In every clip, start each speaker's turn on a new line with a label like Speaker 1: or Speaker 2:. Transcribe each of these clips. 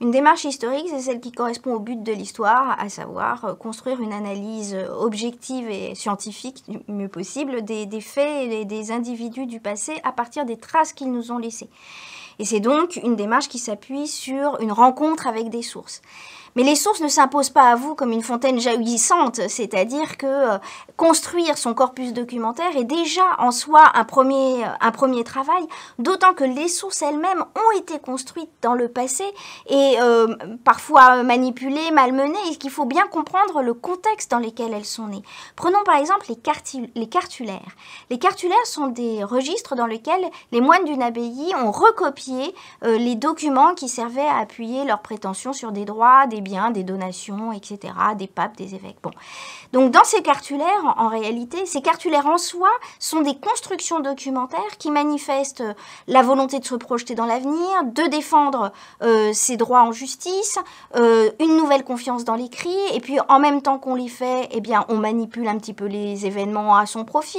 Speaker 1: Une démarche historique, c'est celle qui correspond au but de l'histoire, à savoir euh, construire une analyse objective et scientifique, du mieux possible, des, faits et des individus du passé à partir des traces qu'ils nous ont laissées. Et c'est donc une démarche qui s'appuie sur une rencontre avec des sources. Mais les sources ne s'imposent pas à vous comme une fontaine jaillissante, c'est-à-dire que euh, construire son corpus documentaire est déjà en soi un premier, euh, un premier travail, d'autant que les sources elles-mêmes ont été construites dans le passé et euh, parfois manipulées, malmenées, et qu'il faut bien comprendre le contexte dans lequel elles sont nées. Prenons par exemple les, les cartulaires. Les cartulaires sont des registres dans lesquels les moines d'une abbaye ont recopié les documents qui servaient à appuyer leurs prétentions sur des droits, des des donations, etc., des papes, des évêques. Bon. Donc dans ces cartulaires, en réalité, ces cartulaires en soi sont des constructions documentaires qui manifestent euh, la volonté de se projeter dans l'avenir, de défendre euh, ses droits en justice, euh, une nouvelle confiance dans l'écrit, et puis en même temps qu'on les fait, eh bien, on manipule un petit peu les événements à son profit,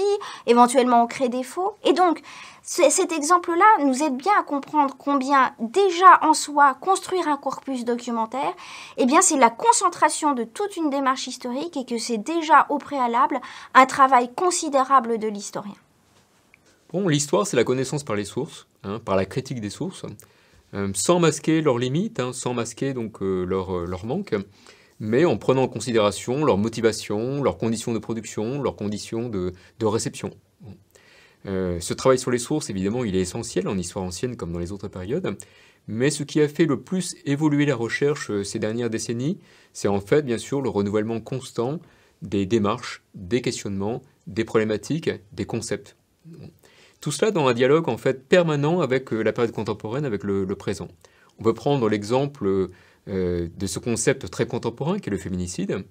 Speaker 1: éventuellement on crée des faux. Et donc, cet exemple-là nous aide bien à comprendre combien déjà en soi construire un corpus documentaire eh bien c'est la concentration de toute une démarche historique et que c'est déjà au préalable un travail considérable de l'historien.
Speaker 2: Bon, l'histoire, c'est la connaissance par les sources, hein, par la critique des sources, euh, sans masquer leurs limites, hein, sans masquer donc euh, leur, euh, manque, mais en prenant en considération leurs motivations, leurs conditions de production, leurs conditions de, de réception. ce travail sur les sources, évidemment, il est essentiel en histoire ancienne comme dans les autres périodes, mais ce qui a fait le plus évoluer la recherche euh, ces dernières décennies, c'est en fait bien sûr le renouvellement constant des démarches, des questionnements, des problématiques, des concepts. Tout cela dans un dialogue en fait permanent avec euh, la période contemporaine, avec le, présent. On peut prendre l'exemple euh, de ce concept très contemporain qui est le féminicide.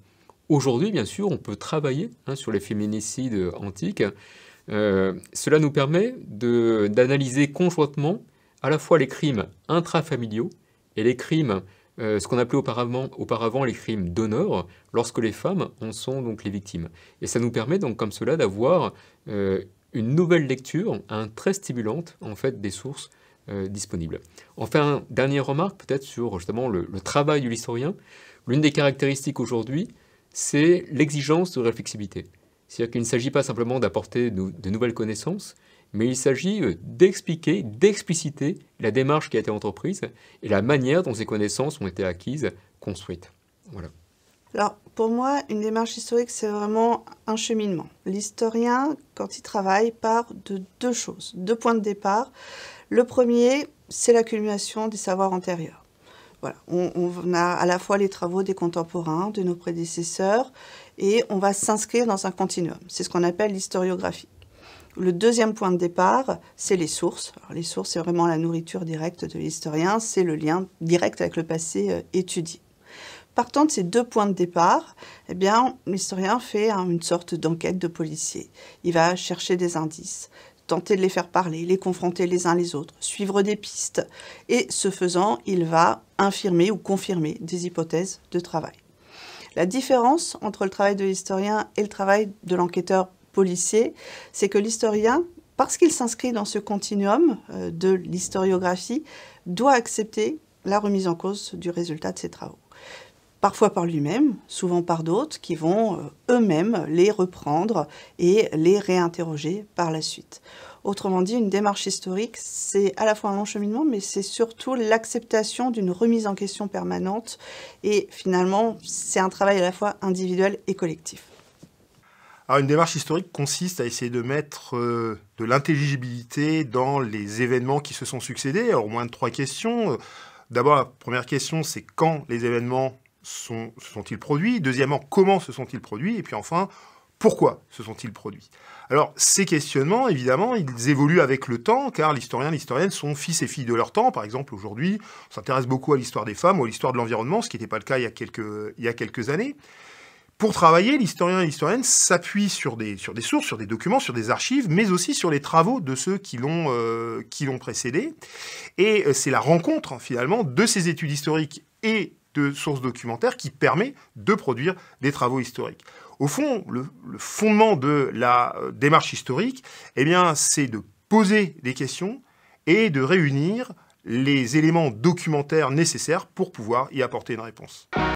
Speaker 2: Aujourd'hui, bien sûr, on peut travailler hein, sur les féminicides antiques. cela nous permet d'analyser conjointement à la fois les crimes intrafamiliaux et les crimes, euh, ce qu'on appelait auparavant, auparavant les crimes d'honneur, lorsque les femmes en sont donc les victimes. Et ça nous permet donc comme cela d'avoir euh, une nouvelle lecture, un très stimulante en fait des sources euh, disponibles. Enfin, dernière remarque peut-être sur justement le, travail de l'historien. L'une des caractéristiques aujourd'hui, c'est l'exigence de réflexivité. C'est-à-dire qu'il ne s'agit pas simplement d'apporter de nouvelles connaissances, mais il s'agit euh, d'expliquer, d'expliciter la démarche qui a été entreprise et la manière dont ces connaissances ont été acquises, construites. Voilà.
Speaker 3: Alors, pour moi, une démarche historique, c'est vraiment un cheminement. L'historien, quand il travaille, part de deux choses, deux points de départ. Le premier, c'est l'accumulation des savoirs antérieurs. Voilà, on, on, a à la fois les travaux des contemporains, de nos prédécesseurs, et on va s'inscrire dans un continuum. C'est ce qu'on appelle l'historiographie. Le deuxième point de départ, c'est les sources. les sources, c'est vraiment la nourriture directe de l'historien, c'est le lien direct avec le passé euh, étudié. Partant de ces deux points de départ, eh bien, l'historien fait hein, une sorte d'enquête de policier. Il va chercher des indices, tenter de les faire parler, les confronter les uns les autres, suivre des pistes. Et ce faisant, il va infirmer ou confirmer des hypothèses de travail. La différence entre le travail de l'historien et le travail de l'enquêteur c'est que l'historien, parce qu'il s'inscrit dans ce continuum euh, de l'historiographie, doit accepter la remise en cause du résultat de ses travaux. Parfois par lui-même, souvent par d'autres qui vont euh, eux-mêmes les reprendre et les réinterroger par la suite. Autrement dit, une démarche historique, c'est à la fois un long cheminement, mais c'est surtout l'acceptation d'une remise en question permanente. Et finalement, c'est un travail à la fois individuel et collectif
Speaker 4: une démarche historique consiste à essayer de mettre euh, de l'intelligibilité dans les événements qui se sont succédés. au moins trois questions. D'abord, la première question, c'est quand les événements sont, se sont-ils produits Deuxièmement, comment se sont-ils produits Et puis enfin, pourquoi se sont-ils produits Alors, ces questionnements, évidemment, ils évoluent avec le temps, car l'historien, l'historienne sont fils et filles de leur temps. Par exemple, aujourd'hui, on s'intéresse beaucoup à l'histoire des femmes ou à l'histoire de l'environnement, ce qui n'était pas le cas il y a quelques années. Pour travailler, l'historien et l'historienne s'appuient sur des, sur des sources, sur des documents, sur des archives, mais aussi sur les travaux de ceux qui l'ont euh, précédé. Et euh, c'est la rencontre, hein, finalement, de ces études historiques et de sources documentaires qui permet de produire des travaux historiques. Au fond, le, fondement de la euh, démarche historique, eh bien, c'est de poser des questions et de réunir les éléments documentaires nécessaires pour pouvoir y apporter une réponse.